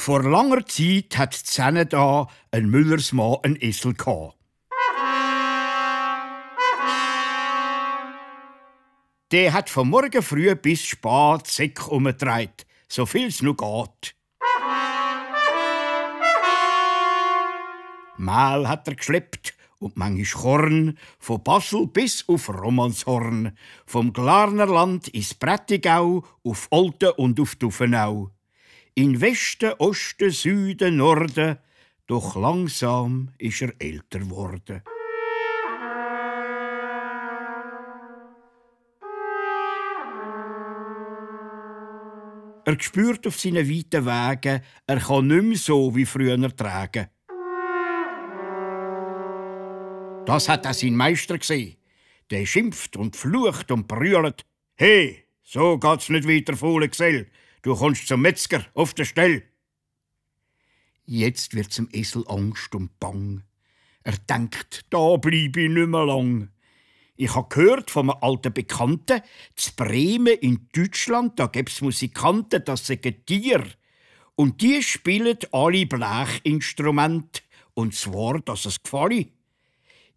Vor langer Zeit hat Zähne da ein Müllersmann einen Esel gehabt. Der hat von morgen früh bis spät Säck umgedreht, so viel's nur geht. Mal hat er geschleppt und manchmal Korn, von Basel bis auf Romanshorn, vom Glarnerland ins Prättigau, auf Olten und auf Duffenau in Westen, Osten, Süden, Norden, doch langsam ist er älter worden. Er spürt auf seinen weiten Wegen, er kann nicht mehr so wie früher tragen. Das hat auch sein Meister gesehen. Der schimpft und flucht und brüllt. Hey, so geht's nicht weiter, faule Gesell. Du kommst zum Metzger, auf der Stelle. Jetzt wird's dem Esel Angst und Bang. Er denkt, da bleib ich nicht mehr lang. Ich habe gehört von einem alten Bekannten, z Bremen in Deutschland, da gibt's Musikanten, das sind Tier. Und die spielen alle Blechinstrumente. Und zwar, dass es gefällt.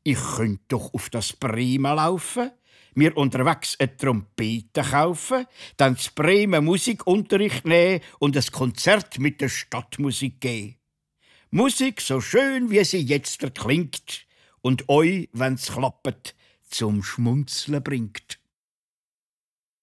Ich könnte doch auf das Bremen laufen mir unterwegs eine Trompete kaufen, dann zu Bremen Musikunterricht nehmen und ein Konzert mit der Stadtmusik geben. Musik so schön, wie sie jetzt klingt und euch, wenn's klappt, zum Schmunzeln bringt.